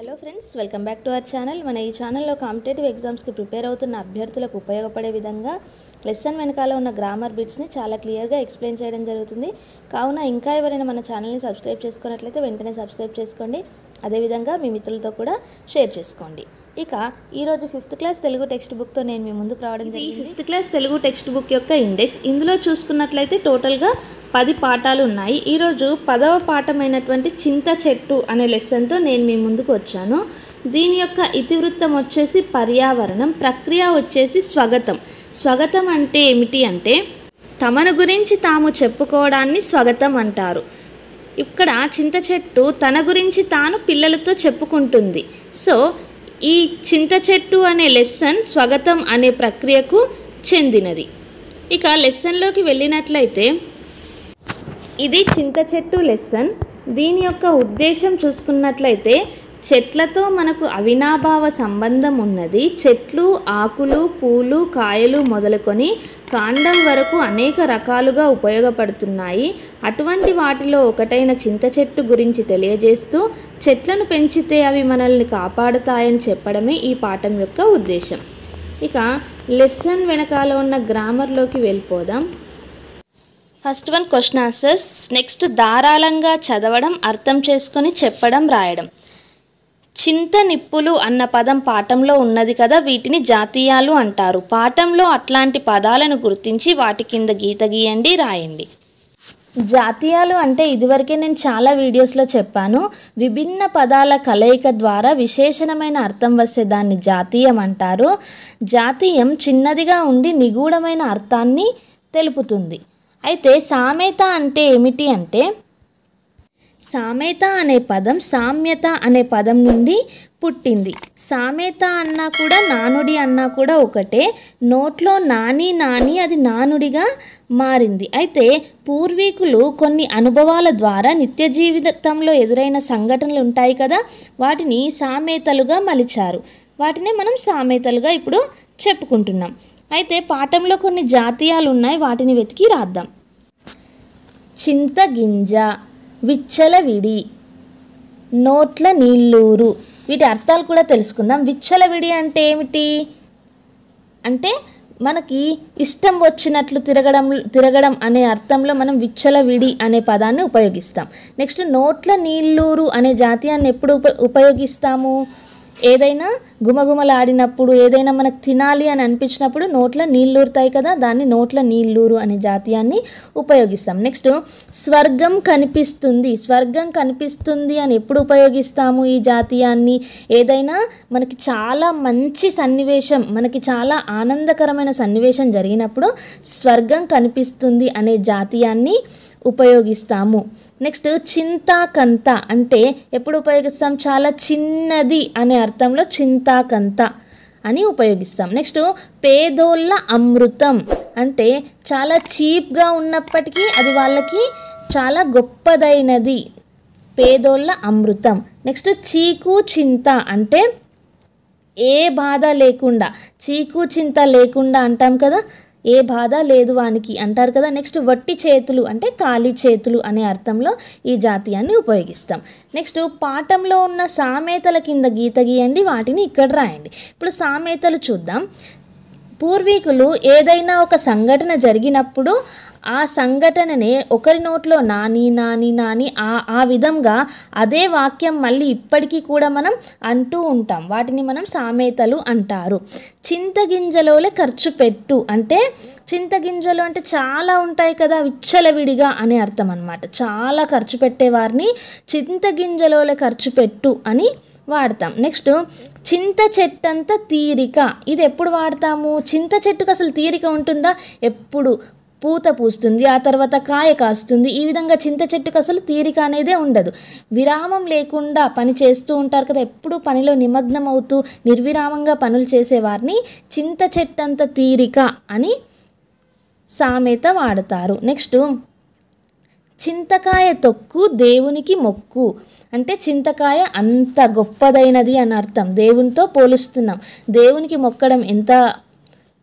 hello friends welcome back to our channel మన ఈ ఛానల్లో కాంపిటేటివ్ ఎగ్జామ్స్కి ప్రిపేర్ అవుతున్న అభ్యర్థులకు ఉపయోగపడే విధంగా లెసన్ వెనకాల ఉన్న గ్రామర్ బిట్స్ని చాలా క్లియర్గా ఎక్స్ప్లెయిన్ చేయడం జరుగుతుంది కావున ఇంకా ఎవరైనా మన ఛానల్ని సబ్స్క్రైబ్ చేసుకున్నట్లయితే వెంటనే సబ్స్క్రైబ్ చేసుకోండి అదేవిధంగా మీ మిత్రులతో కూడా షేర్ చేసుకోండి ఇక ఈరోజు ఫిఫ్త్ క్లాస్ తెలుగు టెక్స్ట్ బుక్తో నేను మీ ముందుకు రావడం జరిగింది fifth class Telugu text book యొక్క ఇండెక్స్ ఇందులో చూసుకున్నట్లయితే టోటల్గా పది పాఠాలు ఉన్నాయి ఈరోజు పదవ పాఠమైనటువంటి చింత చెట్టు అనే లెసన్తో నేను మీ ముందుకు వచ్చాను దీని యొక్క ఇతివృత్తం వచ్చేసి పర్యావరణం ప్రక్రియ వచ్చేసి స్వాగతం స్వాగతం అంటే ఏమిటి అంటే తమను గురించి తాము చెప్పుకోవడాన్ని స్వాగతం అంటారు ఇక్కడ చింత చెట్టు తన గురించి తాను పిల్లలతో చెప్పుకుంటుంది సో ఈ చింత చెట్టు అనే లెసన్ స్వాగతం అనే ప్రక్రియకు చెందినది ఇక లెసన్లోకి వెళ్ళినట్లయితే ఇది చింత చెట్టు లెసన్ దీని యొక్క ఉద్దేశం చూసుకున్నట్లయితే చెట్లతో మనకు అవినాభావ సంబంధం ఉన్నది చెట్లు ఆకులు పూలు కాయలు మొదలుకొని కాండం వరకు అనేక రకాలుగా ఉపయోగపడుతున్నాయి అటువంటి వాటిలో ఒకటైన చింత చెట్టు గురించి తెలియజేస్తూ చెట్లను పెంచితే అవి మనల్ని కాపాడుతాయని చెప్పడమే ఈ పాఠం యొక్క ఉద్దేశం ఇక లెసన్ వెనకాల ఉన్న గ్రామర్లోకి వెళ్ళిపోదాం first one question answers next ధారాళంగా చదవడం అర్థం చేసుకొని చెప్పడం రాయడం చింత నిప్పులు అన్న పదం పాఠంలో ఉన్నది కదా వీటిని జాతీయాలు అంటారు పాఠంలో అట్లాంటి పదాలను గుర్తించి వాటి కింద గీత గీయండి రాయండి జాతీయాలు అంటే ఇదివరకే నేను చాలా వీడియోస్లో చెప్పాను విభిన్న పదాల కలయిక ద్వారా విశేషణమైన అర్థం వస్తే దాన్ని జాతీయం అంటారు జాతీయం చిన్నదిగా ఉండి నిగూఢమైన అర్థాన్ని తెలుపుతుంది అయితే సామెత అంటే ఏమిటి అంటే సామెత అనే పదం సామ్యత అనే పదం నుండి పుట్టింది సామెత అన్నా కూడా నానుడి అన్నా కూడా ఒకటే నోట్లో నాని నాని అది నానుడిగా మారింది అయితే పూర్వీకులు కొన్ని అనుభవాల ద్వారా నిత్య జీవితంలో ఎదురైన సంఘటనలు ఉంటాయి కదా వాటిని సామెతలుగా మలిచారు వాటినే మనం సామెతలుగా ఇప్పుడు చెప్పుకుంటున్నాం అయితే పాఠంలో కొన్ని జాతీయాలు ఉన్నాయి వాటిని వెతికి రాద్దాం చింతగింజ విచ్చలవిడి నోట్ల నీళ్ళూరు వీటి అర్థాలు కూడా తెలుసుకుందాం విచ్చలవిడి అంటే ఏమిటి అంటే మనకి ఇష్టం వచ్చినట్లు తిరగడం తిరగడం అనే అర్థంలో మనం విచ్చలవిడి అనే పదాన్ని ఉపయోగిస్తాం నెక్స్ట్ నోట్ల నీళ్ళూరు అనే జాతీయాన్ని ఎప్పుడు ఉపయోగిస్తాము ఏదైనా గుమగుమలాడినప్పుడు ఏదైనా మనకు తినాలి అని అనిపించినప్పుడు నోట్ల నీళ్ళూరుతాయి కదా దాన్ని నోట్ల నీళ్ళూరు అనే జాతీయాన్ని ఉపయోగిస్తాం నెక్స్ట్ స్వర్గం కనిపిస్తుంది స్వర్గం కనిపిస్తుంది అని ఎప్పుడు ఉపయోగిస్తాము ఈ జాతీయాన్ని ఏదైనా మనకి చాలా మంచి సన్నివేశం మనకి చాలా ఆనందకరమైన సన్నివేశం జరిగినప్పుడు స్వర్గం కనిపిస్తుంది అనే జాతీయాన్ని ఉపయోగిస్తాము నెక్స్ట్ చింతాకంత అంటే ఎప్పుడు ఉపయోగిస్తాం చాలా చిన్నది అనే అర్థంలో చింతాకంత అని ఉపయోగిస్తాం నెక్స్ట్ పేదోళ్ళ అమృతం అంటే చాలా చీప్గా ఉన్నప్పటికీ అది వాళ్ళకి చాలా గొప్పదైనది పేదోళ్ళ అమృతం నెక్స్ట్ చీకు చింత అంటే ఏ బాధ లేకుండా చీకు చింత లేకుండా అంటాం కదా ఏ బాధ లేదు వానికి అంటారు కదా నెక్స్ట్ వట్టి చేతులు అంటే ఖాళీ చేతులు అనే అర్థంలో ఈ జాతీయాన్ని ఉపయోగిస్తాం నెక్స్ట్ పాఠంలో ఉన్న సామెతల కింద గీత గీయండి వాటిని ఇక్కడ రాయండి ఇప్పుడు సామెతలు చూద్దాం పూర్వీకులు ఏదైనా ఒక సంఘటన జరిగినప్పుడు ఆ సంఘటననే ఒకరి నోట్లో నాని నాని నాని ఆ ఆ విధంగా అదే వాక్యం మళ్ళీ ఇప్పటికీ కూడా మనం అంటూ ఉంటాం వాటిని మనం సామెతలు అంటారు చింతగింజలోలే ఖర్చు పెట్టు అంటే చింతగింజలు అంటే చాలా ఉంటాయి కదా విచ్చలవిడిగా అనే అర్థం అనమాట చాలా ఖర్చు పెట్టేవారిని చింతగింజలోలే ఖర్చు పెట్టు అని వాడతాం నెక్స్ట్ చింత చెట్టంత తీరిక ఇది ఎప్పుడు వాడతాము చింత చెట్టుకు అసలు తీరిక ఉంటుందా ఎప్పుడు పూత పూస్తుంది ఆ తర్వాత కాయ కాస్తుంది ఈ విధంగా చింత చెట్టుకు అసలు తీరిక అనేదే ఉండదు విరామం లేకుండా పని చేస్తూ ఉంటారు కదా ఎప్పుడూ పనిలో నిమగ్నం అవుతూ నిర్విరామంగా పనులు చేసేవారిని చింత చెట్టంత తీరిక అని సామెత వాడతారు నెక్స్ట్ చింతకాయ తొక్కు దేవునికి మొక్కు అంటే చింతకాయ అంత గొప్పదైనది అని అర్థం దేవునితో పోలుస్తున్నాం దేవునికి మొక్కడం ఎంత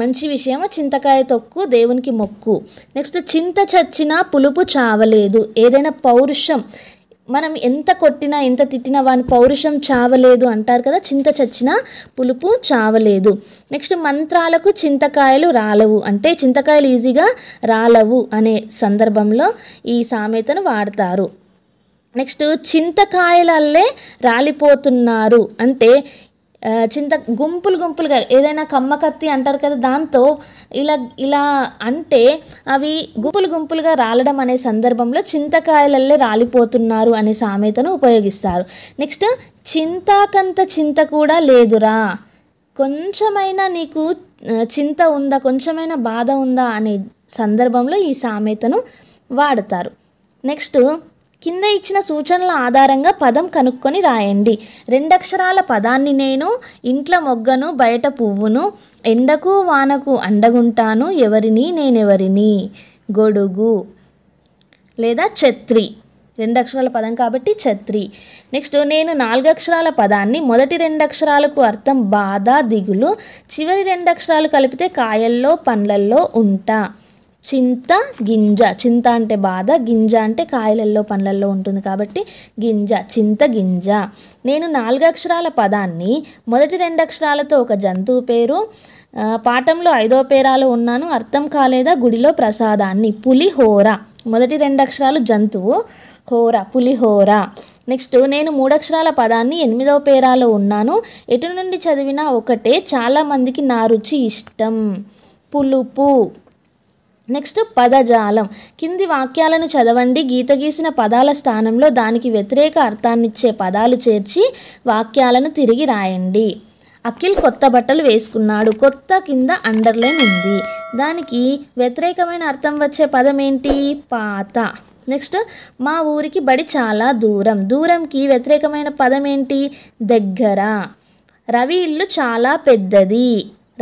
మంచి విషయం చింతకాయ తొక్కు దేవునికి మొక్కు నెక్స్ట్ చింత చచ్చిన పులుపు చావలేదు ఏదైనా పౌరుషం మనం ఎంత కొట్టినా ఎంత తిట్టినా వాని పౌరుషం చావలేదు అంటారు కదా చింత చచ్చిన పులుపు చావలేదు నెక్స్ట్ మంత్రాలకు చింతకాయలు రాలవు అంటే చింతకాయలు ఈజీగా రాలవు అనే సందర్భంలో ఈ సామెతను వాడతారు నెక్స్ట్ చింతకాయలల్లే రాలిపోతున్నారు అంటే చింత గుంపులు గుంపులుగా ఏదైనా కమ్మకత్తి అంటారు కదా దాంతో ఇలా ఇలా అంటే అవి గుంపులు గుంపులుగా రాలడం అనే సందర్భంలో చింతకాయలల్లే రాలిపోతున్నారు అనే సామెతను ఉపయోగిస్తారు నెక్స్ట్ చింతాకంత చింత కూడా లేదురా కొంచెమైనా నీకు చింత ఉందా కొంచెమైనా బాధ ఉందా అనే సందర్భంలో ఈ సామెతను వాడతారు నెక్స్ట్ కింద ఇచ్చిన సూచనల ఆధారంగా పదం కనుక్కొని రాయండి రెండక్షరాల పదాన్ని నేను ఇంట్లో మొగ్గను బయట పువ్వును ఎండకు వానకు అండగుంటాను ఎవరిని నేనెవరిని గొడుగు లేదా ఛత్రి రెండు అక్షరాల పదం కాబట్టి ఛత్రి నెక్స్ట్ నేను నాలుగు అక్షరాల పదాన్ని మొదటి రెండు అక్షరాలకు అర్థం బాధ దిగులు చివరి రెండు అక్షరాలు కలిపితే కాయల్లో పండ్లల్లో ఉంటా చింత గింజ చింత అంటే బాధ గింజ అంటే కాయలల్లో పండ్లల్లో ఉంటుంది కాబట్టి గింజ చింత గింజ నేను నాలుగక్షరాల పదాన్ని మొదటి రెండు అక్షరాలతో ఒక జంతువు పేరు పాఠంలో ఐదో పేరాలు ఉన్నాను అర్థం కాలేదా గుడిలో ప్రసాదాన్ని పులిహోర మొదటి రెండు అక్షరాలు జంతువు హోర పులిహోర నెక్స్ట్ నేను మూడక్షరాల పదాన్ని ఎనిమిదో పేరాలో ఉన్నాను ఎటు నుండి చదివినా ఒకటే చాలామందికి నా రుచి ఇష్టం పులుపు నెక్స్ట్ పదజాలం కింది వాక్యాలను చదవండి గీత గీసిన పదాల స్థానంలో దానికి వ్యతిరేక అర్థాన్నిచ్చే పదాలు చేర్చి వాక్యాలను తిరిగి రాయండి అఖిల్ కొత్త బట్టలు వేసుకున్నాడు కొత్త కింద అండర్లైన్ ఉంది దానికి వ్యతిరేకమైన అర్థం వచ్చే పదం ఏంటి పాత నెక్స్ట్ మా ఊరికి బడి చాలా దూరం దూరంకి వ్యతిరేకమైన పదం ఏంటి దగ్గర రవి ఇల్లు చాలా పెద్దది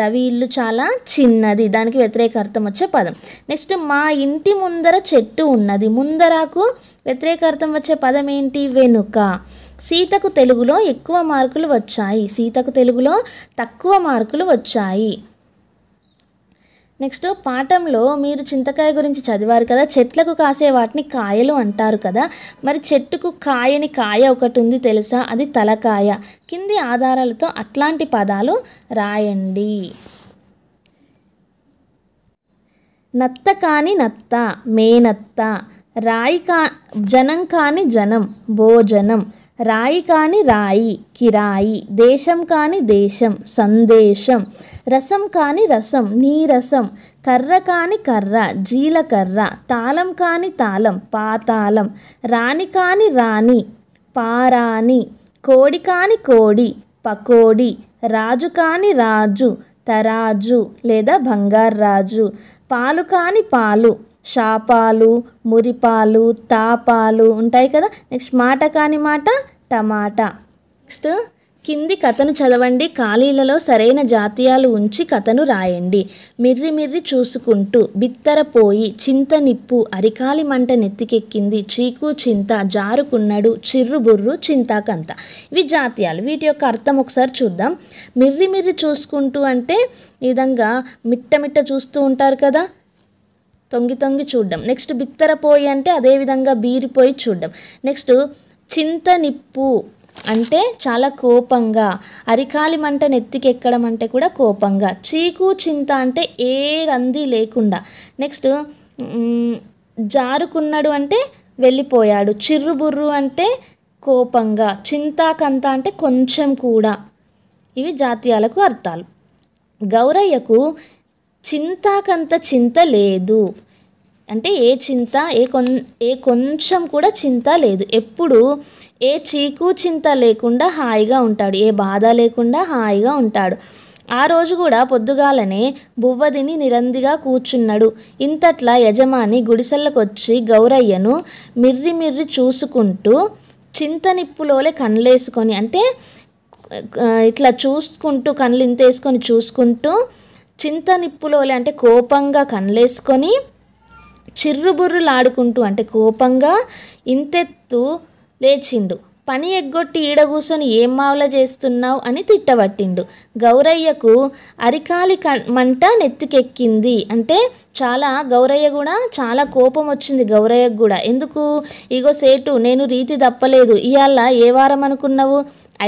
రవి ఇల్లు చాలా చిన్నది దానికి వ్యతిరేక అర్థం వచ్చే పదం నెక్స్ట్ మా ఇంటి ముందర చెట్టు ఉన్నది ముందరకు వ్యతిరేక అర్థం వచ్చే పదం ఏంటి వెనుక సీతకు తెలుగులో ఎక్కువ మార్కులు వచ్చాయి సీతకు తెలుగులో తక్కువ మార్కులు వచ్చాయి నెక్స్ట్ పాఠంలో మీరు చింతకాయ గురించి చదివారు కదా చెట్లకు కాసే వాటిని కాయలు అంటారు కదా మరి చెట్టుకు కాయని కాయ ఒకటి ఉంది తెలుసా అది తలకాయ కింది ఆధారాలతో అట్లాంటి పదాలు రాయండి నత్త కాని నత్త మేనత్త రాయి కా జనం కాని జనం భోజనం రాయి కాని రాయి కిరాయి దేశం కాని దేశం సందేశం రసం కాని రసం నీరసం కర్ర కాని కర్ర జీలకర్ర తాళం కాని తాళం పాతాళం రాణి కాని రాణి పారాణి కోడి కాని కోడి పకోడి రాజు కాని రాజు తరాజు లేదా బంగారు రాజు పాలు కాని పాలు శాపాలు మురిపాలు తాపాలు ఉంటాయి కదా నెక్స్ట్ మాట కాని మాట టమాటా నెక్స్ట్ కింది కథను చదవండి ఖాళీలలో సరైన జాతీయాలు ఉంచి కథను రాయండి మిర్రి మిర్రి చూసుకుంటూ బిత్తరపోయి చింత నిప్పు అరికాలి మంట నెత్తికెక్కింది చీకు చింత జారుకున్నడు చిర్రు బుర్రు చింతాకంత ఇవి జాతీయాలు వీటి యొక్క అర్థం ఒకసారి చూద్దాం మిర్రి మిర్రి చూసుకుంటూ అంటే ఈ విధంగా మిట్ట మిట్ట చూస్తూ ఉంటారు కదా తొంగి తొంగి చూడడం నెక్స్ట్ బిత్తరపోయి అంటే అదేవిధంగా బీరిపోయి చూడడం నెక్స్ట్ చింత నిప్పు అంటే చాలా కోపంగా అరికాలి మంట నెత్తికెక్కడం అంటే కూడా కోపంగా చీకు చింత అంటే ఏ రంది లేకుండా నెక్స్ట్ జారుకున్నాడు అంటే వెళ్ళిపోయాడు చిర్రుబుర్రు అంటే కోపంగా చింతాకంత అంటే కొంచెం కూడా ఇవి జాతీయాలకు అర్థాలు గౌరయ్యకు చింతాకంత చింత లేదు అంటే ఏ చింత ఏ కొన్ ఏ కొంచెం కూడా చింత లేదు ఎప్పుడు ఏ చీకు చింత లేకుండా హాయిగా ఉంటాడు ఏ బాధ లేకుండా హాయిగా ఉంటాడు ఆ రోజు కూడా పొద్దుగాలనే బువ్వదిని నిరందిగా కూర్చున్నాడు ఇంతట్లా యజమాని గుడిసెల్లకొచ్చి గౌరయ్యను మిర్రి మిర్రి చూసుకుంటూ చింత నిప్పులోలే కళ్ళేసుకొని అంటే ఇట్లా చూసుకుంటూ కళ్ళు ఇంతేసుకొని చూసుకుంటూ చింత నిప్పులోలే అంటే కోపంగా కళ్ళేసుకొని చిర్రుబుర్రులాడుకుంటూ అంటే కోపంగా ఇంతెత్తు లేచిండు పని ఎగ్గొట్టి ఈడ కూసొని ఏం మావల చేస్తున్నావు అని తిట్టబట్టిండు గౌరయ్యకు అరికాలి మంట నెత్తికెక్కింది అంటే చాలా గౌరయ్య కూడా చాలా కోపం వచ్చింది గౌరయ్యకు కూడా ఎందుకు ఇగో సేటు నేను రీతి తప్పలేదు ఇవాళ ఏ వారం అనుకున్నావు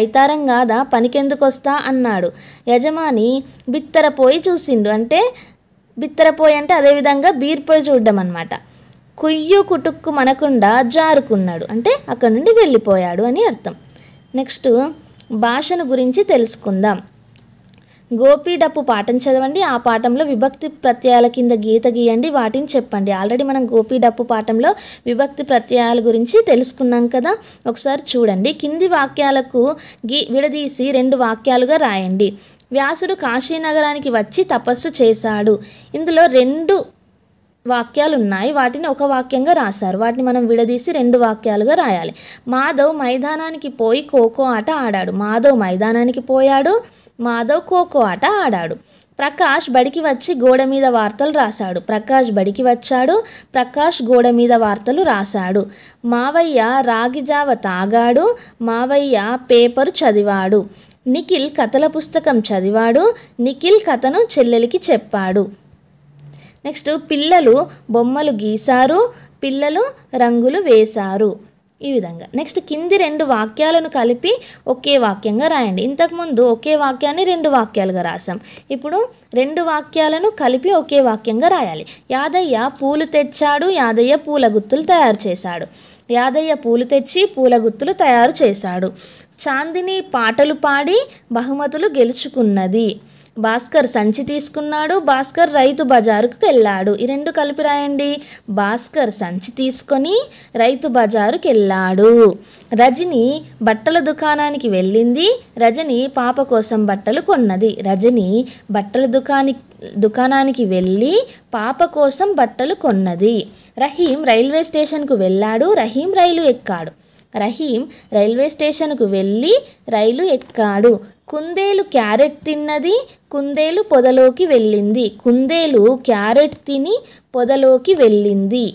ఐతారం కాదా పనికెందుకొస్తా అన్నాడు యజమాని బిత్తరపోయి చూసిండు అంటే బిత్తరపోయి అంటే అదేవిధంగా బీర్పోయి చూడడం అనమాట కుయ్యు కుటుక్కు మనకుండా జారుకున్నాడు అంటే అక్కడ నుండి వెళ్ళిపోయాడు అని అర్థం నెక్స్ట్ భాషను గురించి తెలుసుకుందాం గోపి డప్పు పాఠం చదవండి ఆ పాఠంలో విభక్తి ప్రత్యయాల కింద గీత గీయండి వాటిని చెప్పండి ఆల్రెడీ మనం గోపి డప్పు పాఠంలో విభక్తి ప్రత్యయాల గురించి తెలుసుకున్నాం కదా ఒకసారి చూడండి కింది వాక్యాలకు గీ విడదీసి రెండు వాక్యాలుగా రాయండి వ్యాసుడు కాశీనగరానికి వచ్చి తపస్సు చేశాడు ఇందులో రెండు వాక్యాలు ఉన్నాయి వాటిని ఒక వాక్యంగా రాశారు వాటిని మనం విడదీసి రెండు వాక్యాలుగా రాయాలి మాధవ్ మైదానానికి పోయి ఖోఖో ఆట ఆడాడు మాధవ్ మైదానానికి పోయాడు మాధవ్ ఖోఖో ఆట ఆడాడు ప్రకాష్ బడికి వచ్చి గోడ మీద వార్తలు రాశాడు ప్రకాష్ బడికి వచ్చాడు ప్రకాష్ గోడ మీద వార్తలు రాశాడు మావయ్య రాగిజావ తాగాడు మావయ్య పేపరు చదివాడు నిఖిల్ కథల పుస్తకం చదివాడు నిఖిల్ కథను చెల్లెలికి చెప్పాడు నెక్స్ట్ పిల్లలు బొమ్మలు గీశారు పిల్లలు రంగులు వేశారు ఈ విధంగా నెక్స్ట్ కింది రెండు వాక్యాలను కలిపి ఒకే వాక్యంగా రాయండి ఇంతకుముందు ఒకే వాక్యాన్ని రెండు వాక్యాలుగా రాసాం ఇప్పుడు రెండు వాక్యాలను కలిపి ఒకే వాక్యంగా రాయాలి యాదయ్య పూలు తెచ్చాడు యాదయ్య పూల గుత్తులు తయారు చేశాడు యాదయ్య పూలు తెచ్చి పూల గుత్తులు తయారు చేశాడు చాందిని పాటలు పాడి బహుమతులు గెలుచుకున్నది భాస్కర్ సంచి తీసుకున్నాడు భాస్కర్ రైతు బజారుకు వెళ్ళాడు ఈ రెండు కలిపి రాయండి భాస్కర్ సంచి తీసుకొని రైతు బజారుకు వెళ్ళాడు రజని బట్టల దుకాణానికి వెళ్ళింది రజని పాప కోసం బట్టలు కొన్నది రజని బట్టల దుకాణి దుకాణానికి వెళ్ళి పాప కోసం బట్టలు కొన్నది రహీం రైల్వే స్టేషన్కు వెళ్ళాడు రహీం రైలు ఎక్కాడు రహీం రైల్వే స్టేషన్కు వెళ్ళి రైలు ఎక్కాడు కుందేలు క్యారెట్ తిన్నది కుందేలు పొదలోకి వెళ్ళింది కుందేలు క్యారెట్ తిని పొదలోకి వెళ్ళింది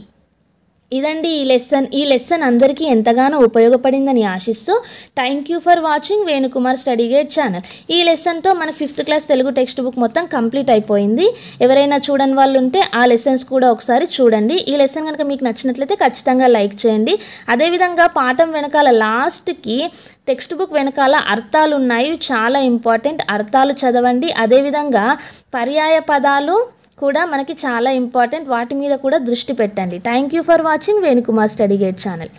ఇదండి ఈ లెసన్ ఈ లెసన్ అందరికీ ఎంతగానో ఉపయోగపడిందని ఆశిస్తూ thank you for watching Venukumar study gate channel ఈ లెసన్తో మన fifth class Telugu text book మొత్తం కంప్లీట్ అయిపోయింది ఎవరైనా చూడని వాళ్ళు ఉంటే ఆ లెసన్స్ కూడా ఒకసారి చూడండి ఈ లెసన్ కనుక మీకు నచ్చినట్లయితే ఖచ్చితంగా లైక్ చేయండి అదేవిధంగా పాఠం వెనకాల లాస్ట్కి టెక్స్ట్ బుక్ వెనకాల అర్థాలు ఉన్నాయి చాలా ఇంపార్టెంట్ అర్థాలు చదవండి అదేవిధంగా పర్యాయ పదాలు కూడా మనకి చాలా ఇంపార్టెంట్ వాటి మీద కూడా దృష్టి పెట్టండి thank you for watching Venukumar study gate channel